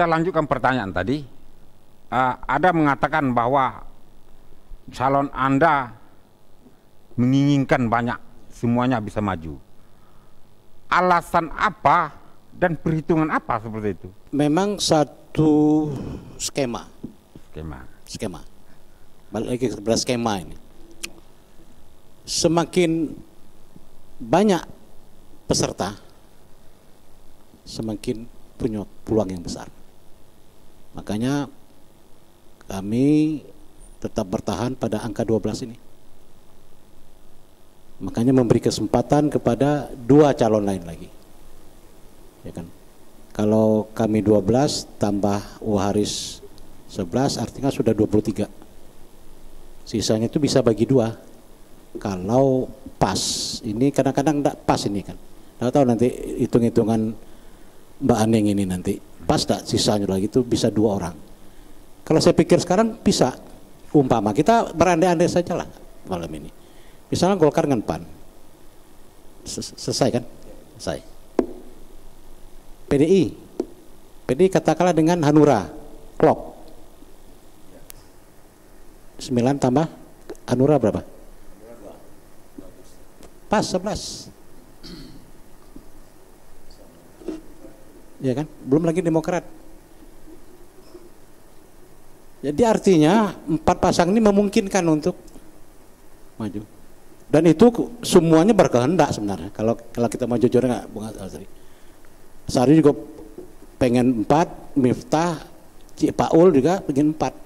kita lanjutkan pertanyaan tadi. Uh, ada mengatakan bahwa calon Anda menginginkan banyak semuanya bisa maju. Alasan apa dan perhitungan apa seperti itu? Memang satu skema. Skema. Skema. Balik lagi kepada skema ini. Semakin banyak peserta, semakin punya peluang yang besar. Makanya kami tetap bertahan pada angka 12 ini. Makanya memberi kesempatan kepada dua calon lain lagi. Ya kan? Kalau kami 12 tambah Uharis 11 artinya sudah 23. Sisanya itu bisa bagi dua. Kalau pas, ini kadang-kadang tidak -kadang pas ini kan. tahu tahu nanti hitung-hitungan Mbak Aneng ini nanti pas tak sisanya lagi itu bisa dua orang kalau saya pikir sekarang bisa umpama kita berandai-andai saja lah malam ini misalnya Golkar dengan PAN selesai kan selesai PDI PDI katakanlah dengan Hanura Klop 9 tambah Hanura berapa? Pas 11 ya kan? Belum lagi Demokrat. Jadi artinya empat pasang ini memungkinkan untuk maju. Dan itu semuanya berkehendak sebenarnya. Kalau kalau kita mau jujur nggak, Bung Asri. Sari juga pengen empat, Miftah, Cik Paul juga pengen empat.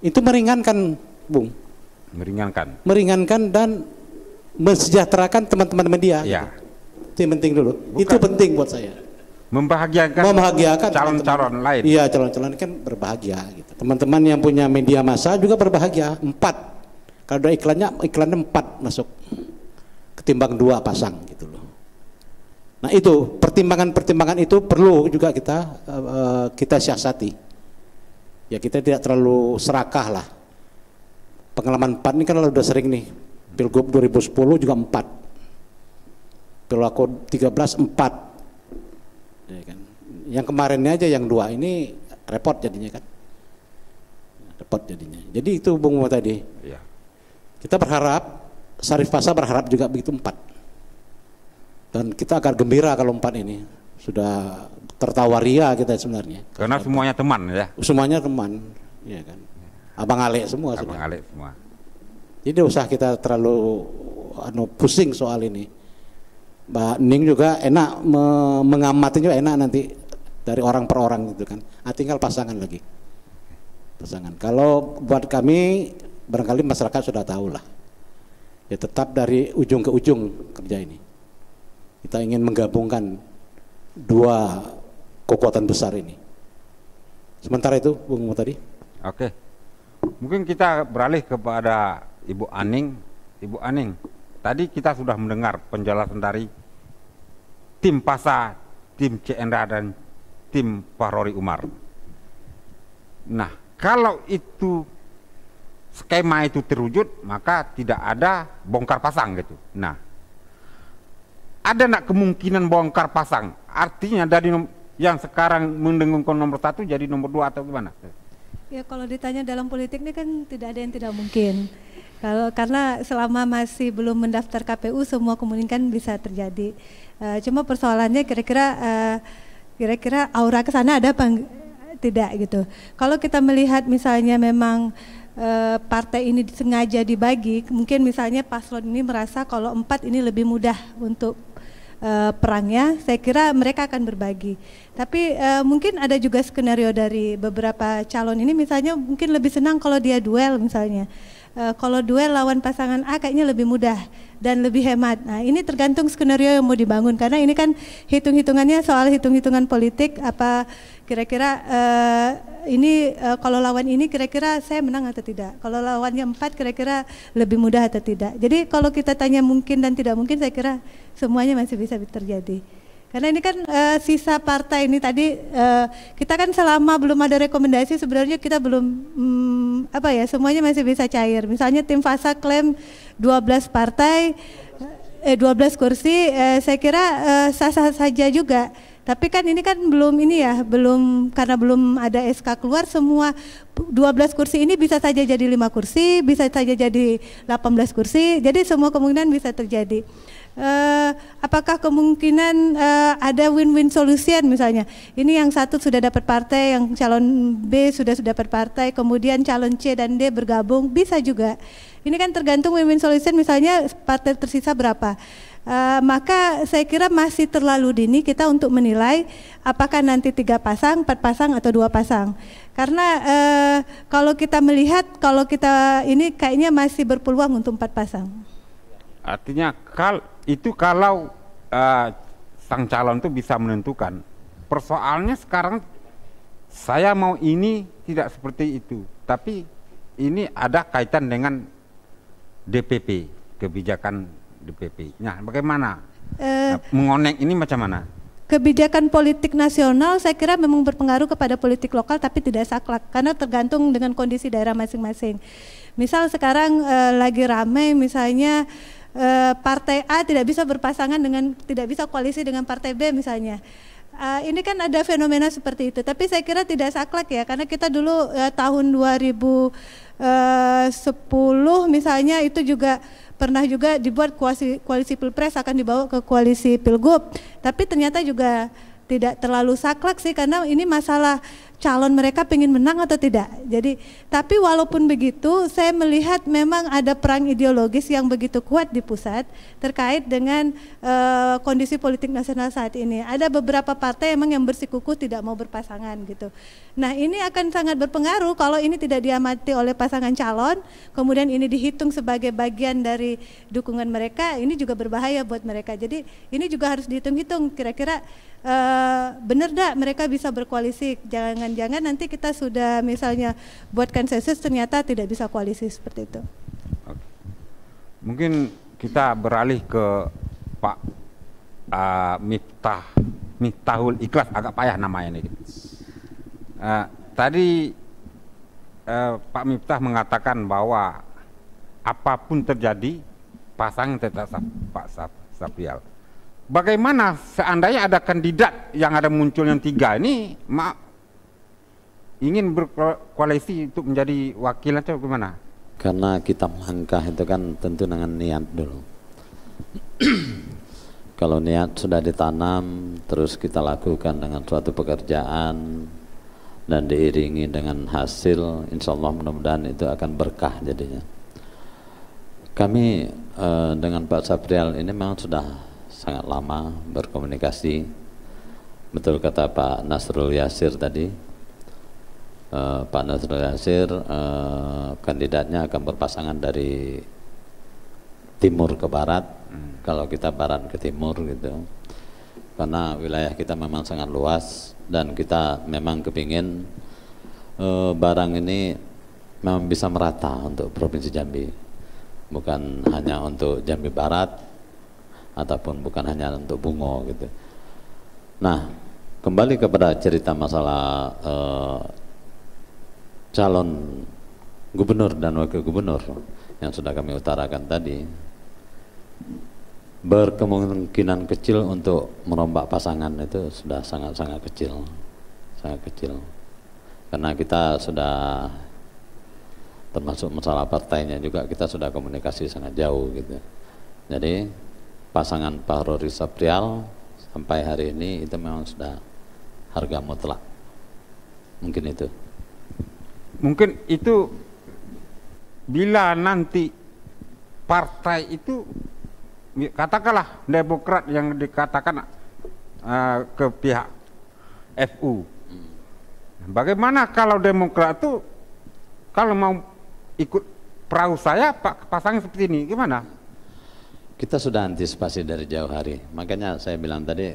Itu meringankan, Bung. Meringankan. Meringankan dan mensejahterakan teman-teman media. Ya. Itu penting dulu. Bukan. Itu penting buat saya membahagiakan, membahagiakan calon-calon lain. Iya, calon-calon kan berbahagia. Gitu. Teman-teman yang punya media massa juga berbahagia. Empat. Kalau ada iklannya, iklannya empat masuk ketimbang dua pasang gitu loh. Nah itu pertimbangan-pertimbangan itu perlu juga kita uh, kita siasati. Ya kita tidak terlalu serakah lah. Pengalaman empat ini kan sudah sering nih. Pilgub 2010 juga empat. Pilwako 13 empat Ya kan? Yang kemarinnya aja yang dua ini repot jadinya kan. Repot jadinya. Jadi itu Bung Muhammad tadi. Ya. Kita berharap Sarif Pasa berharap juga begitu empat. Dan kita akan gembira kalau empat ini sudah tertawa ria kita sebenarnya. Karena semuanya teman ya. Semuanya teman, ya kan. Abang Ale semua. Abang Ale semua. Jadi usah kita terlalu anu pusing soal ini. Mbak Ning juga enak me mengamati juga enak nanti dari orang per orang gitu kan. Nah, tinggal pasangan lagi. Pasangan. Kalau buat kami barangkali masyarakat sudah tahu lah. Ya tetap dari ujung ke ujung kerja ini. Kita ingin menggabungkan dua kekuatan besar ini. Sementara itu, Bung Mu tadi. Oke. Mungkin kita beralih kepada Ibu Aning. Ibu Aning, Tadi kita sudah mendengar penjelasan dari tim Pasa, tim CNRA dan tim Fahrori Umar. Nah, kalau itu skema itu terwujud, maka tidak ada bongkar pasang gitu. Nah, ada nak kemungkinan bongkar pasang? Artinya dari yang sekarang mendengungkan nomor satu jadi nomor dua atau gimana? Ya kalau ditanya dalam politik ini kan tidak ada yang tidak mungkin. Kalau karena selama masih belum mendaftar KPU semua kemungkinan kan bisa terjadi. Uh, cuma persoalannya kira-kira kira eh, kira-kira aura ke sana ada apa tidak gitu. Kalau kita melihat misalnya memang eh, partai ini sengaja dibagi, mungkin misalnya paslon ini merasa kalau empat ini lebih mudah untuk uh, perangnya, saya kira mereka akan berbagi. Tapi uh, mungkin ada juga skenario dari beberapa calon ini, misalnya mungkin lebih senang kalau dia duel misalnya. Eh, kalau duel lawan pasangan A kayaknya lebih mudah dan lebih hemat. Nah, ini tergantung skenario yang mau dibangun karena ini kan hitung-hitungannya soal hitung-hitungan politik apa kira-kira uh, ini uh, kalau lawan ini kira-kira saya menang atau tidak. Kalau lawannya empat kira-kira lebih mudah atau tidak. Jadi kalau kita tanya mungkin dan tidak mungkin saya kira semuanya masih bisa terjadi. Karena ini kan e, sisa partai ini tadi e, kita kan selama belum ada rekomendasi sebenarnya kita belum hmm, apa ya semuanya masih bisa cair. Misalnya tim Fasa klaim 12 partai eh 12 eh, kursi eh, saya kira sah-sah saja juga. Tapi kan ini kan belum ini ya, belum karena belum ada SK keluar semua 12 kursi ini bisa saja jadi 5 kursi, bisa saja jadi 18 kursi. Jadi semua kemungkinan bisa terjadi. Eh, apakah kemungkinan uh, ada win-win solution misalnya? Ini yang satu sudah dapat partai, yang calon B sudah sudah dapat partai, kemudian calon C dan D bergabung bisa juga. Ini kan tergantung win-win solution misalnya partai tersisa berapa. Uh, maka saya kira masih terlalu dini kita untuk menilai apakah nanti tiga pasang, empat pasang atau dua pasang. Karena uh, kalau kita melihat, kalau kita ini kayaknya masih berpeluang untuk empat pasang. Artinya kal itu kalau uh, sang calon itu bisa menentukan. Persoalannya sekarang saya mau ini tidak seperti itu, tapi ini ada kaitan dengan DPP, kebijakan DPP. Nah, bagaimana eh, nah, mengonek ini macam mana? Kebijakan politik nasional saya kira memang berpengaruh kepada politik lokal tapi tidak saklek karena tergantung dengan kondisi daerah masing-masing. Misal sekarang eh, lagi ramai misalnya Eh, partai A tidak bisa berpasangan dengan tidak bisa koalisi dengan partai B misalnya. Uh, ini kan ada fenomena seperti itu, tapi saya kira tidak saklek ya, karena kita dulu uh, tahun 2010 misalnya itu juga pernah juga dibuat koalisi, koalisi pilpres akan dibawa ke koalisi pilgub, tapi ternyata juga tidak terlalu saklek sih karena ini masalah calon mereka ingin menang atau tidak. Jadi tapi walaupun begitu saya melihat memang ada perang ideologis yang begitu kuat di pusat terkait dengan uh, kondisi politik nasional saat ini. Ada beberapa partai emang yang bersikukuh tidak mau berpasangan gitu. Nah, ini akan sangat berpengaruh kalau ini tidak diamati oleh pasangan calon, kemudian ini dihitung sebagai bagian dari dukungan mereka, ini juga berbahaya buat mereka. Jadi ini juga harus dihitung-hitung kira-kira uh, benar dak mereka bisa berkoalisi jangan jangan-jangan nanti kita sudah misalnya buat konsensus ternyata tidak bisa koalisi seperti itu. Oke. Mungkin kita beralih ke Pak uh, Miftah Miftahul Ikhlas agak payah namanya ini. Uh, tadi uh, Pak Miftah mengatakan bahwa apapun terjadi pasang tetap Pak Saprial. Bagaimana seandainya ada kandidat yang ada muncul yang tiga ini, maaf ingin berkoalisi untuk menjadi wakil atau gimana? Karena kita melangkah itu kan tentu dengan niat dulu. Kalau niat sudah ditanam, terus kita lakukan dengan suatu pekerjaan dan diiringi dengan hasil, insya Allah mudah-mudahan itu akan berkah jadinya. Kami eh, dengan Pak Sabrial ini memang sudah sangat lama berkomunikasi. Betul kata Pak Nasrul Yasir tadi, Eh, Pak Nasrul Yasir eh, kandidatnya akan berpasangan dari timur ke barat hmm. kalau kita barat ke timur gitu karena wilayah kita memang sangat luas dan kita memang kepingin uh, barang ini memang bisa merata untuk provinsi Jambi bukan hanya untuk Jambi Barat ataupun bukan hanya untuk Bungo gitu nah kembali kepada cerita masalah uh, calon gubernur dan wakil gubernur yang sudah kami utarakan tadi berkemungkinan kecil untuk merombak pasangan itu sudah sangat-sangat kecil sangat kecil karena kita sudah termasuk masalah partainya juga kita sudah komunikasi sangat jauh gitu jadi pasangan Pak Rory Saprial sampai hari ini itu memang sudah harga mutlak mungkin itu mungkin itu bila nanti partai itu katakanlah Demokrat yang dikatakan uh, ke pihak FU. Bagaimana kalau Demokrat itu kalau mau ikut perahu saya pak pasang seperti ini gimana? Kita sudah antisipasi dari jauh hari. Makanya saya bilang tadi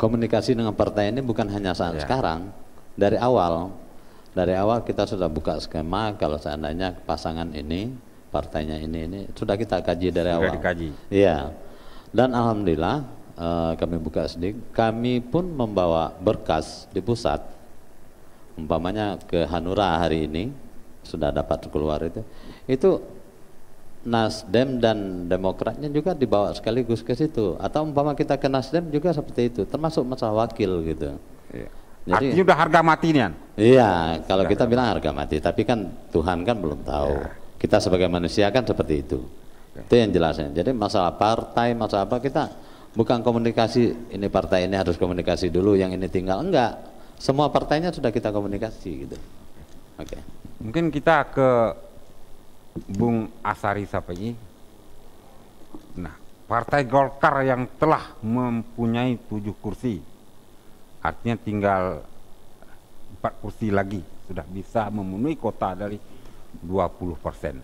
komunikasi dengan partai ini bukan hanya saat ya. sekarang, dari awal dari awal kita sudah buka skema kalau seandainya pasangan ini partainya ini ini sudah kita kaji dari sudah awal. Dikaji. Iya. Dan alhamdulillah uh, kami buka sedikit. kami pun membawa berkas di pusat. Umpamanya ke Hanura hari ini sudah dapat keluar itu. Itu Nasdem dan Demokratnya juga dibawa sekaligus ke situ atau umpama kita ke Nasdem juga seperti itu termasuk masalah wakil gitu. Iya. Jadi, Artinya udah harga mati nih. Iya, kalau kita bilang harga mati, tapi kan Tuhan kan belum tahu. Ya. Kita sebagai manusia kan seperti itu. Ya. Itu yang jelasnya. Jadi masalah partai, masalah apa kita bukan komunikasi ini partai ini harus komunikasi dulu, yang ini tinggal enggak. Semua partainya sudah kita komunikasi gitu. Oke. Okay. Mungkin kita ke Bung Asari ini? Nah, Partai Golkar yang telah mempunyai tujuh kursi Artinya tinggal empat kursi lagi sudah bisa memenuhi kota dari 20 persen.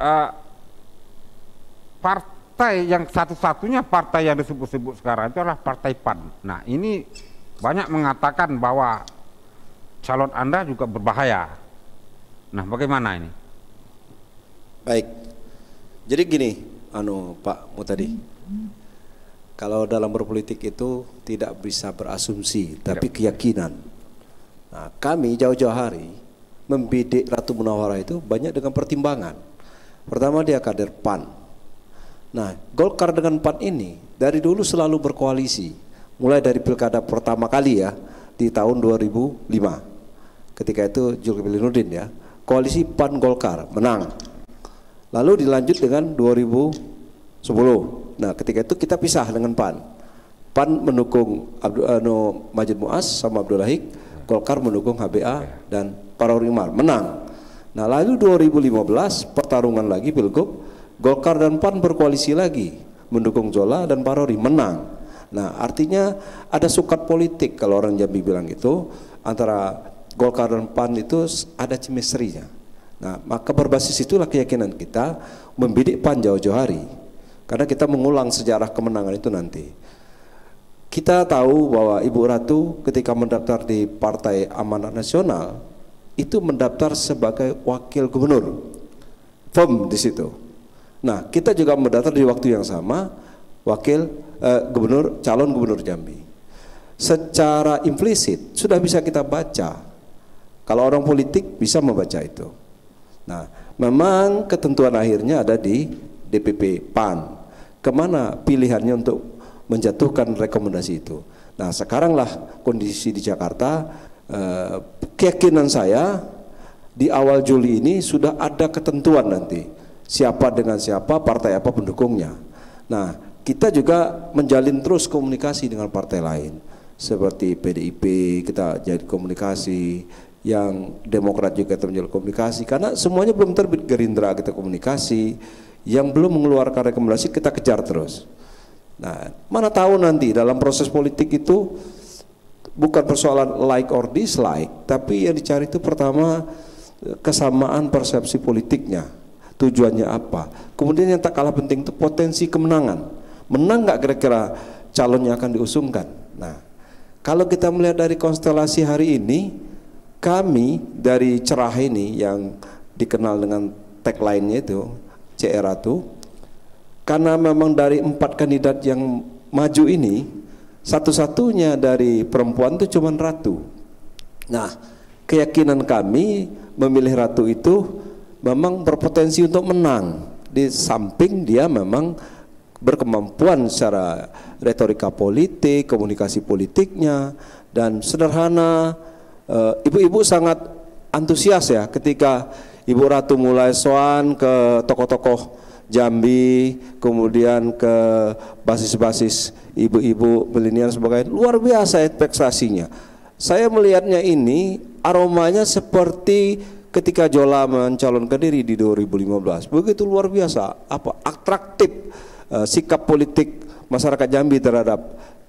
Uh, partai yang satu-satunya partai yang disebut-sebut sekarang itu adalah partai PAN. Nah ini banyak mengatakan bahwa calon Anda juga berbahaya. Nah bagaimana ini? Baik, jadi gini, anu Pak Mutadi. Hmm kalau dalam berpolitik itu tidak bisa berasumsi, tapi keyakinan. Nah, kami jauh-jauh hari membidik Ratu Munawara itu banyak dengan pertimbangan. Pertama dia kader PAN. Nah, Golkar dengan PAN ini dari dulu selalu berkoalisi. Mulai dari pilkada pertama kali ya di tahun 2005. Ketika itu Zulkifli Nurdin ya, koalisi PAN Golkar menang. Lalu dilanjut dengan 2010 Nah, ketika itu kita pisah dengan PAN. PAN mendukung Abdul Anu Majid Muas sama Abdul Golkar mendukung HBA ya. dan para Rimar menang. Nah, lalu 2015 pertarungan lagi Pilgub, Golkar dan PAN berkoalisi lagi mendukung Zola dan Parori menang. Nah, artinya ada sukat politik kalau orang Jambi bilang gitu antara Golkar dan PAN itu ada chemistry Nah, maka berbasis itulah keyakinan kita membidik PAN jauh-jauh hari. Karena kita mengulang sejarah kemenangan itu nanti. Kita tahu bahwa Ibu Ratu ketika mendaftar di Partai Amanat Nasional itu mendaftar sebagai wakil gubernur. Firm di situ. Nah, kita juga mendaftar di waktu yang sama wakil eh, gubernur calon gubernur Jambi. Secara implisit sudah bisa kita baca. Kalau orang politik bisa membaca itu. Nah, memang ketentuan akhirnya ada di DPP PAN kemana pilihannya untuk menjatuhkan rekomendasi itu. Nah sekaranglah kondisi di Jakarta, eh, keyakinan saya di awal Juli ini sudah ada ketentuan nanti siapa dengan siapa, partai apa pendukungnya. Nah kita juga menjalin terus komunikasi dengan partai lain seperti PDIP kita jadi komunikasi yang Demokrat juga terjadi komunikasi karena semuanya belum terbit Gerindra kita komunikasi yang belum mengeluarkan rekomendasi kita kejar terus. Nah, mana tahu nanti dalam proses politik itu bukan persoalan like or dislike, tapi yang dicari itu pertama eh, kesamaan persepsi politiknya, tujuannya apa. Kemudian yang tak kalah penting itu potensi kemenangan. Menang nggak kira-kira calonnya akan diusungkan. Nah, kalau kita melihat dari konstelasi hari ini, kami dari cerah ini yang dikenal dengan tagline-nya itu CR Ratu karena memang dari empat kandidat yang maju ini satu-satunya dari perempuan itu cuma Ratu nah keyakinan kami memilih Ratu itu memang berpotensi untuk menang di samping dia memang berkemampuan secara retorika politik, komunikasi politiknya dan sederhana. Eh, ibu-ibu sangat antusias ya ketika Ibu Ratu mulai soan ke tokoh-tokoh Jambi, kemudian ke basis-basis ibu-ibu milenial sebagai luar biasa ekspektasinya. Saya melihatnya ini aromanya seperti ketika Jola mencalonkan diri di 2015. Begitu luar biasa, apa atraktif uh, sikap politik masyarakat Jambi terhadap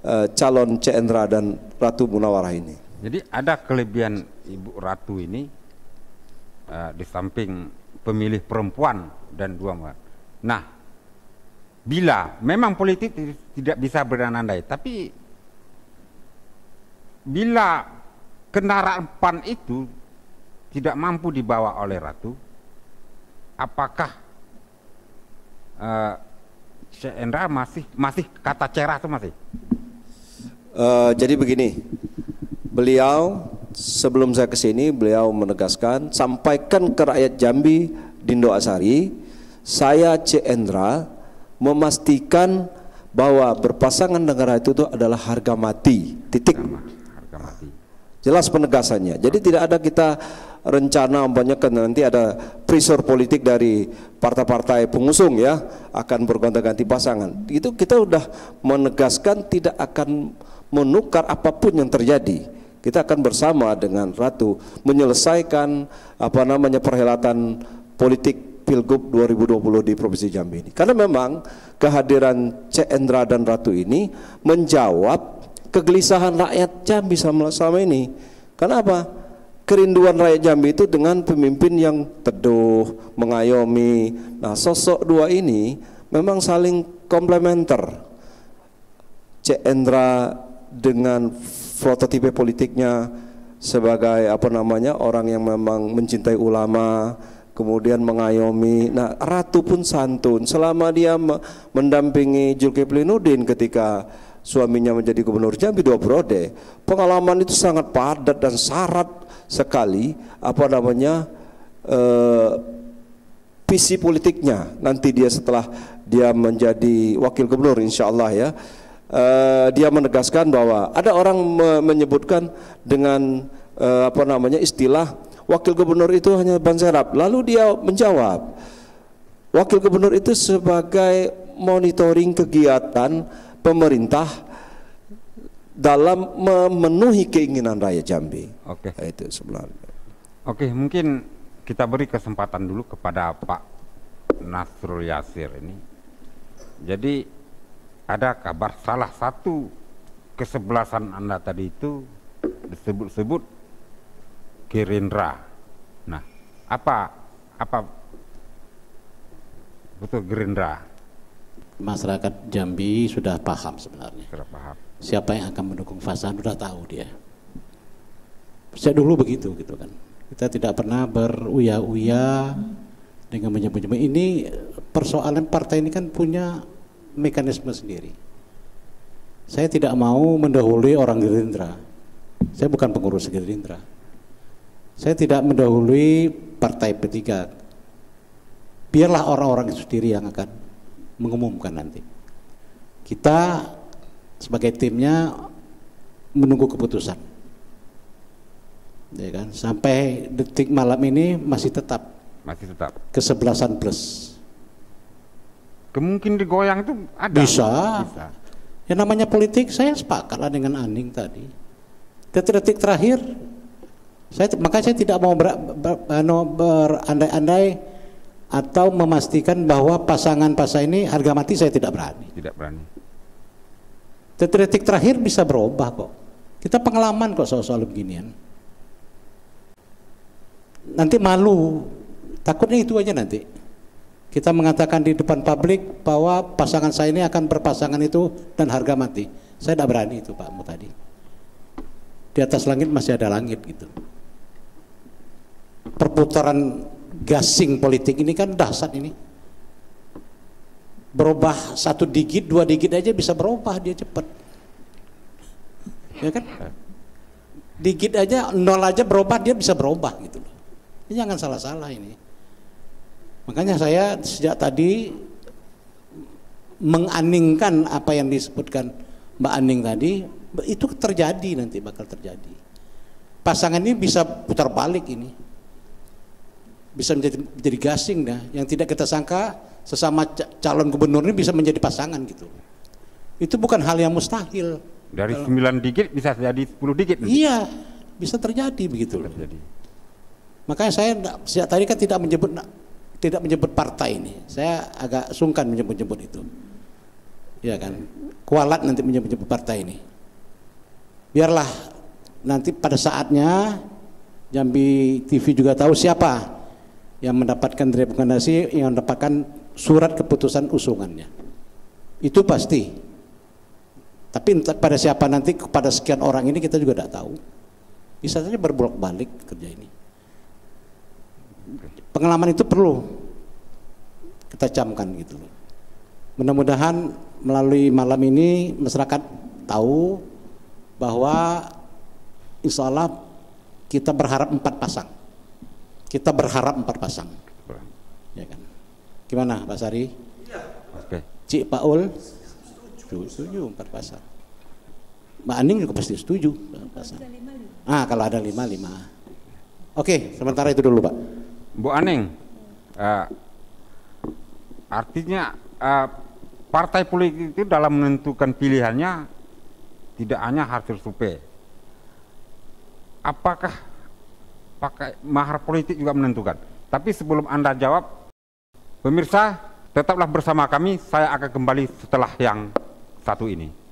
uh, calon Cendra dan Ratu Munawarah ini. Jadi ada kelebihan Ibu Ratu ini uh, di samping pemilih perempuan dan dua mbak. Nah, bila memang politik tidak bisa berandai, tapi bila kendaraan PAN itu tidak mampu dibawa oleh ratu, apakah uh, eh, Endra masih masih kata cerah itu masih? Uh, jadi begini, beliau sebelum saya ke sini beliau menegaskan sampaikan ke rakyat Jambi Dindo Asari saya C. Endra memastikan bahwa berpasangan negara itu, itu adalah harga mati titik harga mati. jelas penegasannya jadi tidak ada kita rencana umpamanya kan nanti ada pressure politik dari partai-partai pengusung ya akan bergonta-ganti pasangan itu kita sudah menegaskan tidak akan menukar apapun yang terjadi kita akan bersama dengan Ratu menyelesaikan apa namanya perhelatan politik Pilgub 2020 di Provinsi Jambi ini. Karena memang kehadiran Cendra dan Ratu ini menjawab kegelisahan rakyat Jambi selama, sama ini. Karena apa? kerinduan rakyat Jambi itu dengan pemimpin yang teduh, mengayomi. Nah, sosok dua ini memang saling komplementer. Cendra dengan prototipe politiknya sebagai apa namanya orang yang memang mencintai ulama kemudian mengayomi nah ratu pun santun selama dia mendampingi Zulkifli Nudin ketika suaminya menjadi gubernur Jambi dua periode pengalaman itu sangat padat dan syarat sekali apa namanya eh, visi politiknya nanti dia setelah dia menjadi wakil gubernur insya Allah ya Eh, dia menegaskan bahwa ada orang me menyebutkan dengan uh, apa namanya istilah wakil gubernur itu hanya ban banserap. Lalu dia menjawab, wakil gubernur itu sebagai monitoring kegiatan pemerintah dalam memenuhi keinginan rakyat Jambi. Oke. Okay. Eh, itu sebenarnya. Oke, okay, mungkin kita beri kesempatan dulu kepada Pak Nasrul Yasir ini. Jadi ada kabar salah satu kesebelasan Anda tadi itu disebut-sebut Gerindra. Nah, apa apa betul Gerindra? Masyarakat Jambi sudah paham sebenarnya. Sudah paham. Siapa yang akan mendukung Fasan sudah tahu dia. Sejak dulu begitu gitu kan. Kita tidak pernah beruya-uya dengan menyebut-nyebut. Ini persoalan partai ini kan punya mekanisme sendiri. Saya tidak mau mendahului orang Gerindra. Saya bukan pengurus Gerindra. Saya tidak mendahului partai P3. Biarlah orang-orang itu sendiri yang akan mengumumkan nanti. Kita sebagai timnya menunggu keputusan. Ya kan? Sampai detik malam ini masih tetap. Masih tetap. Kesebelasan plus. Kemungkinan digoyang itu ada. Bisa. Bisa. Yang namanya politik saya sepakatlah dengan Aning tadi. Detik-detik terakhir saya makanya saya tidak mau anu, berandai-andai atau memastikan bahwa pasangan pasa ini harga mati saya tidak berani. Tidak berani. Detik-detik terakhir bisa berubah kok. Kita pengalaman kok soal-soal beginian. Nanti malu. Takutnya itu aja nanti kita mengatakan di depan publik bahwa pasangan saya ini akan berpasangan itu dan harga mati. Saya tidak berani itu Pak Mu tadi. Di atas langit masih ada langit gitu. Perputaran gasing politik ini kan dahsyat ini. Berubah satu digit, dua digit aja bisa berubah dia cepat. Ya kan? Digit aja, nol aja berubah dia bisa berubah gitu Ini jangan salah-salah ini. Makanya saya sejak tadi menganingkan apa yang disebutkan Mbak Aning tadi, itu terjadi nanti bakal terjadi. Pasangan ini bisa putar balik ini. Bisa menjadi, menjadi gasing dah, yang tidak kita sangka sesama calon gubernur ini bisa menjadi pasangan gitu. Itu bukan hal yang mustahil. Dari Kalau, 9 digit bisa jadi 10 digit. Nanti. Iya, bisa terjadi begitu. terjadi. Makanya saya sejak tadi kan tidak menyebut tidak menyebut partai ini. Saya agak sungkan menyebut-nyebut itu. Ya kan? Kualat nanti menyebut-nyebut partai ini. Biarlah nanti pada saatnya Jambi TV juga tahu siapa yang mendapatkan rekomendasi, yang mendapatkan surat keputusan usungannya. Itu pasti. Tapi pada siapa nanti, kepada sekian orang ini kita juga tidak tahu. Bisa saja berbolak balik kerja ini pengalaman itu perlu kita camkan gitu Mudah-mudahan melalui malam ini masyarakat tahu bahwa insya Allah kita berharap empat pasang. Kita berharap empat pasang. Ya kan? Gimana Pak Sari? Iya. Oke. Cik Paul? Setuju. Setuju empat pasang. Mbak Aning juga pasti setuju. Pasang. Ah kalau ada lima lima. Oke sementara itu dulu Pak. Bu Aning, uh, artinya uh, partai politik itu dalam menentukan pilihannya tidak hanya hasil survei. Apakah pakai mahar politik juga menentukan? Tapi sebelum Anda jawab, pemirsa tetaplah bersama kami, saya akan kembali setelah yang satu ini.